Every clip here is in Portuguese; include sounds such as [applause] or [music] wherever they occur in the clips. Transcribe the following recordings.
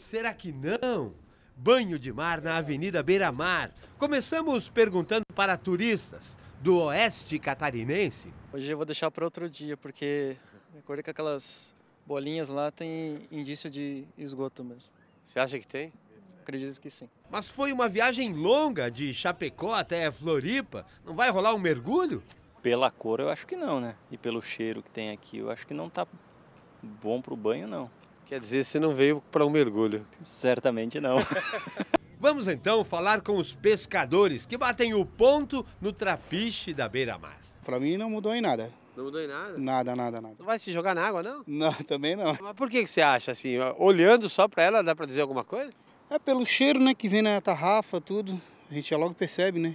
Será que não? Banho de mar na Avenida Beira Mar. Começamos perguntando para turistas do oeste catarinense. Hoje eu vou deixar para outro dia, porque de acordo com aquelas bolinhas lá, tem indício de esgoto mesmo. Você acha que tem? Acredito que sim. Mas foi uma viagem longa de Chapecó até Floripa. Não vai rolar um mergulho? Pela cor eu acho que não, né? E pelo cheiro que tem aqui, eu acho que não tá bom pro banho, não. Quer dizer, você não veio para um mergulho? Certamente não. [laughs] Vamos então falar com os pescadores que batem o ponto no trapiche da beira-mar. Para mim não mudou em nada. Não mudou em nada? Nada, nada, nada. Não vai se jogar na água, não? Não, [laughs] também não. Mas por que, que você acha assim? Olhando só para ela, dá para dizer alguma coisa? É pelo cheiro, né, que vem na tarrafa, tudo. A gente já logo percebe, né?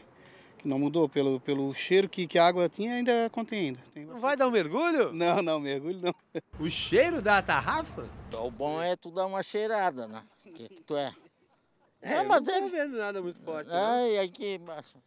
não mudou pelo, pelo cheiro que, que a água tinha, ainda contém ainda. Tem não vai dar um mergulho? Não, não, mergulho não. [laughs] O cheiro da tarrafa? Então, o bom é tu dar uma cheirada, né? Que, que tu é. É, não, mas não tô é... vendo nada muito forte. Ai, né? aqui embaixo.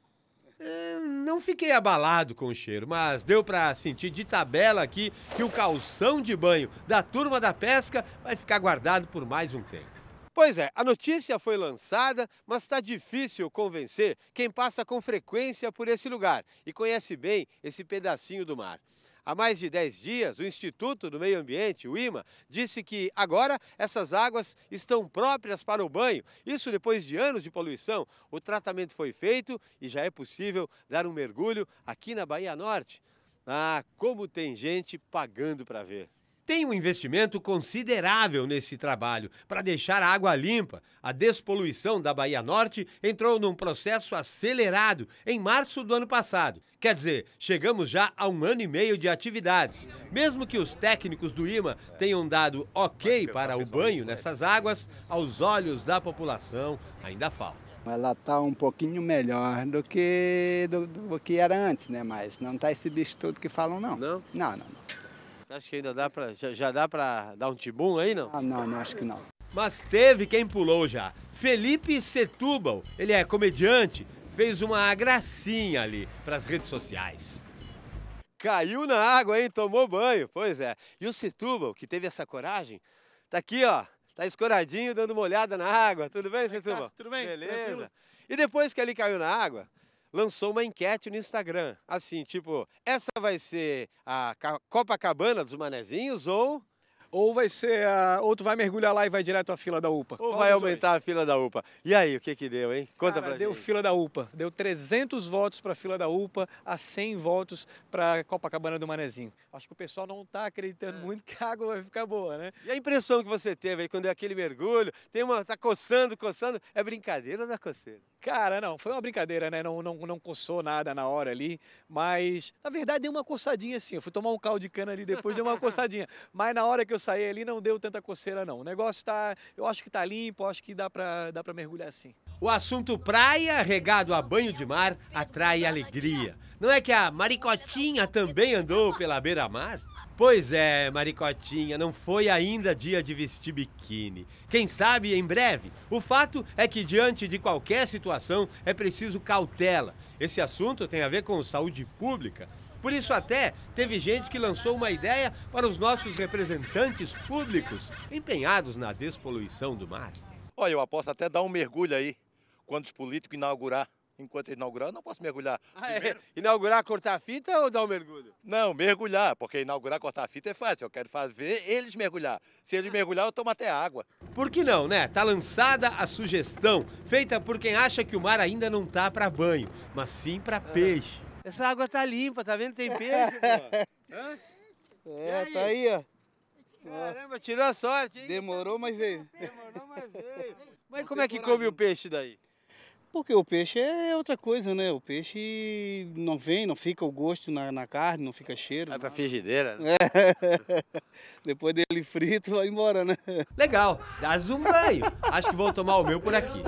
É, não fiquei abalado com o cheiro, mas deu para sentir de tabela aqui que o calção de banho da turma da pesca vai ficar guardado por mais um tempo. Pois é, a notícia foi lançada, mas está difícil convencer quem passa com frequência por esse lugar e conhece bem esse pedacinho do mar. Há mais de 10 dias, o Instituto do Meio Ambiente, o IMA, disse que agora essas águas estão próprias para o banho. Isso depois de anos de poluição. O tratamento foi feito e já é possível dar um mergulho aqui na Bahia Norte. Ah, como tem gente pagando para ver tem um investimento considerável nesse trabalho para deixar a água limpa. A despoluição da Bahia Norte entrou num processo acelerado em março do ano passado. Quer dizer, chegamos já a um ano e meio de atividades. Mesmo que os técnicos do IMA tenham dado ok para o banho né? nessas águas, aos olhos da população ainda falta. Ela está um pouquinho melhor do que, do, do que era antes, né? Mas não está esse bicho todo que falam, não. Não? Não, não. não. Acho que ainda dá para já, já, dá para dar um tibum aí, não? Ah, não, não acho que não. Mas teve quem pulou já. Felipe Setúbal, ele é comediante, fez uma gracinha ali para as redes sociais. Caiu na água, hein? Tomou banho. Pois é. E o Setúbal, que teve essa coragem, tá aqui, ó. Tá escoradinho, dando uma olhada na água. Tudo bem, é tá? Setúbal? Tá, tudo bem. Beleza. Tranquilo. E depois que ele caiu na água, lançou uma enquete no Instagram. Assim, tipo, essa vai ser a Copacabana dos Manezinhos ou ou vai ser. A... Ou tu vai mergulhar lá e vai direto à fila da UPA. Ou Qual vai aumentar dois? a fila da UPA. E aí, o que que deu, hein? Conta Cara, pra deu gente. Deu fila da UPA. Deu 300 votos pra fila da UPA, a 100 votos pra Copacabana do Manezinho. Acho que o pessoal não tá acreditando é. muito que a água vai ficar boa, né? E a impressão que você teve aí quando é aquele mergulho, tem uma. tá coçando, coçando. É brincadeira ou não é coceira? Cara, não, foi uma brincadeira, né? Não, não, não coçou nada na hora ali, mas na verdade deu uma coçadinha assim. Eu fui tomar um caldo de cana ali depois, deu uma [laughs] coçadinha. Mas na hora que eu eu saí ali não deu tanta coceira não. O negócio tá, eu acho que tá limpo, acho que dá para dá para mergulhar sim. O assunto praia, regado a banho de mar, atrai alegria. Não é que a maricotinha também andou pela beira-mar? Pois é, Maricotinha, não foi ainda dia de vestir biquíni. Quem sabe em breve? O fato é que, diante de qualquer situação, é preciso cautela. Esse assunto tem a ver com saúde pública. Por isso, até teve gente que lançou uma ideia para os nossos representantes públicos empenhados na despoluição do mar. Olha, eu aposto até dar um mergulho aí quando os políticos inaugurar enquanto inaugurar, eu não posso mergulhar. Ah, é? Primeiro... é? Inaugurar, cortar a fita ou dar um mergulho? Não, mergulhar, porque inaugurar, cortar a fita é fácil. Eu quero fazer eles mergulhar. Se eles ah. mergulhar, eu tomo até água. Por que não, né? Tá lançada a sugestão, feita por quem acha que o mar ainda não tá para banho, mas sim para ah. peixe. Essa água tá limpa, tá vendo? Tem peixe, [laughs] pô. É, tá aí? tá aí, ó. Caramba, tirou a sorte, hein? Demorou, mas veio. Demorou, mas veio. [laughs] Mas como é que come o peixe daí? Porque o peixe é outra coisa, né? O peixe não vem, não fica o gosto na, na carne, não fica cheiro. Vai pra frigideira. Né? É. [laughs] Depois dele frito, vai embora, né? Legal, dá zoom daí. Acho que vão tomar o meu por aqui.